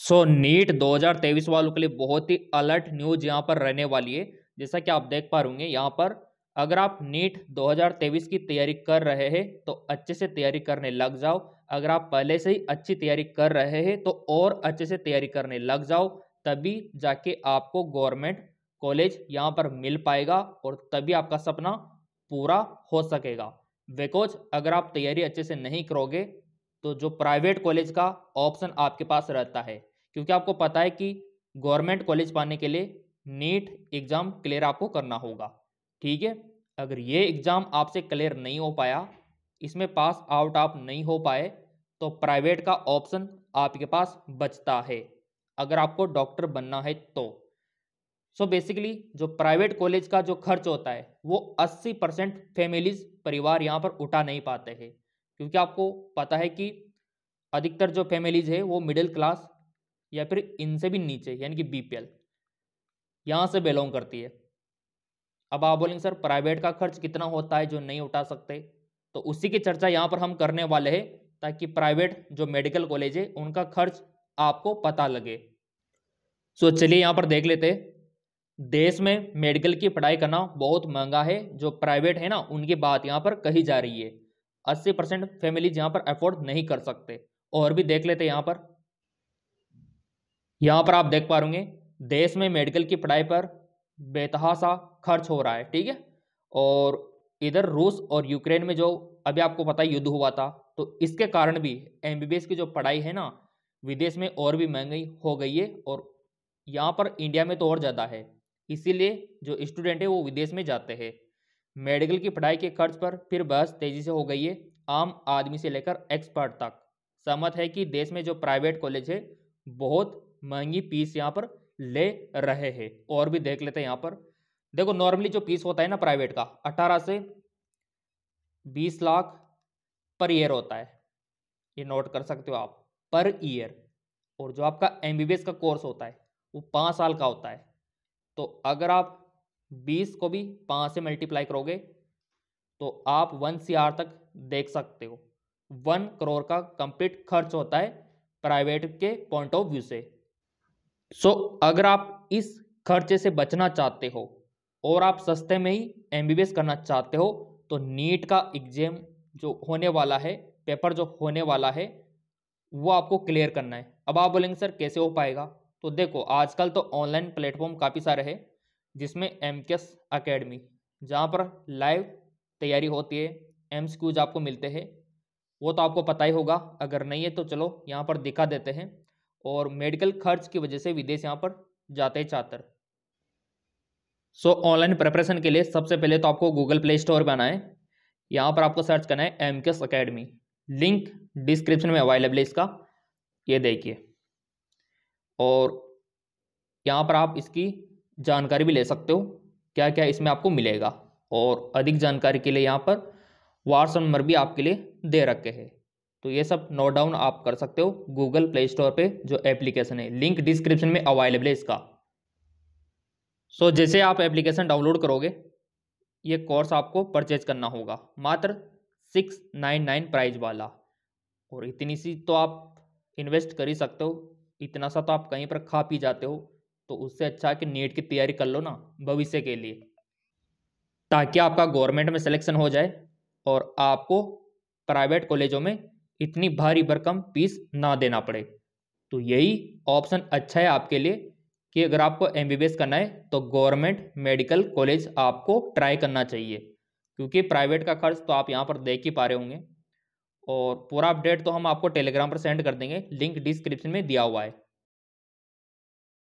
सो so, NEET 2023 वालों के लिए बहुत ही अलर्ट न्यूज यहाँ पर रहने वाली है जैसा कि आप देख पा रूंगे यहाँ पर अगर आप नीट 2023 की तैयारी कर रहे हैं तो अच्छे से तैयारी करने लग जाओ अगर आप पहले से ही अच्छी तैयारी कर रहे हैं तो और अच्छे से तैयारी करने लग जाओ तभी जाके आपको गवर्नमेंट कॉलेज यहाँ पर मिल पाएगा और तभी आपका सपना पूरा हो सकेगा वेकोज अगर आप तैयारी अच्छे से नहीं करोगे तो जो प्राइवेट कॉलेज का ऑप्शन आपके पास रहता है क्योंकि आपको पता है कि गवर्नमेंट कॉलेज पाने के लिए नीट एग्ज़ाम क्लियर आपको करना होगा ठीक है अगर ये एग्ज़ाम आपसे क्लियर नहीं हो पाया इसमें पास आउट आप नहीं हो पाए तो प्राइवेट का ऑप्शन आपके पास बचता है अगर आपको डॉक्टर बनना है तो सो so बेसिकली जो प्राइवेट कॉलेज का जो खर्च होता है वो 80 परसेंट फैमिलीज परिवार यहाँ पर उठा नहीं पाते हैं क्योंकि आपको पता है कि अधिकतर जो फैमिलीज है वो मिडिल क्लास या फिर इनसे भी नीचे यानी कि बी पी एल यहाँ से बिलोंग करती है अब आप बोलेंगे सर प्राइवेट का खर्च कितना होता है जो नहीं उठा सकते तो उसी की चर्चा यहाँ पर हम करने वाले हैं ताकि प्राइवेट जो मेडिकल कॉलेज है उनका खर्च आपको पता लगे सो so, चलिए यहाँ पर देख लेते देश में मेडिकल की पढ़ाई करना बहुत महंगा है जो प्राइवेट है ना उनकी बात यहाँ पर कही जा रही है अस्सी परसेंट फैमिलीज यहाँ पर अफोर्ड नहीं कर सकते और भी देख लेते यहाँ पर यहाँ पर आप देख पा रूंगे देश में मेडिकल की पढ़ाई पर बेतहासा खर्च हो रहा है ठीक है और इधर रूस और यूक्रेन में जो अभी आपको पता है युद्ध हुआ था तो इसके कारण भी एम की जो पढ़ाई है ना विदेश में और भी महंगी हो गई है और यहाँ पर इंडिया में तो और ज़्यादा है इसीलिए जो स्टूडेंट है वो विदेश में जाते हैं मेडिकल की पढ़ाई के खर्च पर फिर बहस तेजी से हो गई है आम आदमी से लेकर एक्सपर्ट तक सहमत है कि देश में जो प्राइवेट कॉलेज है बहुत महंगी फीस यहाँ पर ले रहे हैं और भी देख लेते हैं यहाँ पर देखो नॉर्मली जो फीस होता है ना प्राइवेट का अट्ठारह से बीस लाख पर ईयर होता है ये नोट कर सकते हो आप पर ईयर और जो आपका एम का कोर्स होता है वो पाँच साल का होता है तो अगर आप बीस को भी पाँच से मल्टीप्लाई करोगे तो आप वन सी आर तक देख सकते हो वन करोड़ का कंप्लीट खर्च होता है प्राइवेट के पॉइंट ऑफ व्यू से सो so, अगर आप इस खर्चे से बचना चाहते हो और आप सस्ते में ही एम करना चाहते हो तो नीट का एग्जाम जो होने वाला है पेपर जो होने वाला है वो आपको क्लियर करना है अब आप बोलेंगे सर कैसे हो पाएगा तो देखो आजकल तो ऑनलाइन प्लेटफॉर्म काफ़ी सारे हैं जिसमें एम के एस अकेडमी जहाँ पर लाइव तैयारी होती है एम क्यूज आपको मिलते हैं वो तो आपको पता ही होगा अगर नहीं है तो चलो यहाँ पर दिखा देते हैं और मेडिकल खर्च की वजह से विदेश यहाँ पर जाते हैं छात्र सो ऑनलाइन प्रिपरेशन के लिए सबसे पहले तो आपको गूगल प्ले स्टोर पर आना है यहाँ पर आपको सर्च करना है M K S academy link description में अवेलेबल है इसका ये देखिए और यहाँ पर आप इसकी जानकारी भी ले सकते हो क्या क्या इसमें आपको मिलेगा और अधिक जानकारी के लिए यहाँ पर व्हाट्सअप नंबर भी आपके लिए दे रखे हैं तो ये सब नोट डाउन आप कर सकते हो गूगल प्ले स्टोर पे जो एप्लीकेशन है लिंक डिस्क्रिप्शन में अवेलेबल है इसका सो so, जैसे आप एप्लीकेशन डाउनलोड करोगे ये कोर्स आपको परचेज करना होगा मात्र सिक्स नाइन नाइन प्राइज वाला और इतनी सी तो आप इन्वेस्ट कर ही सकते हो इतना सा तो आप कहीं पर खा पी जाते हो तो उससे अच्छा कि नेट की तैयारी कर लो ना भविष्य के लिए ताकि आपका गवर्नमेंट में सिलेक्शन हो जाए और आपको प्राइवेट कॉलेजों में इतनी भारी भरकम फीस ना देना पड़े तो यही ऑप्शन अच्छा है आपके लिए कि अगर आपको एम करना है तो गवर्नमेंट मेडिकल कॉलेज आपको ट्राई करना चाहिए क्योंकि प्राइवेट का खर्च तो आप यहाँ पर देख ही पा रहे होंगे और पूरा अपडेट तो हम आपको टेलीग्राम पर सेंड कर देंगे लिंक डिस्क्रिप्शन में दिया हुआ है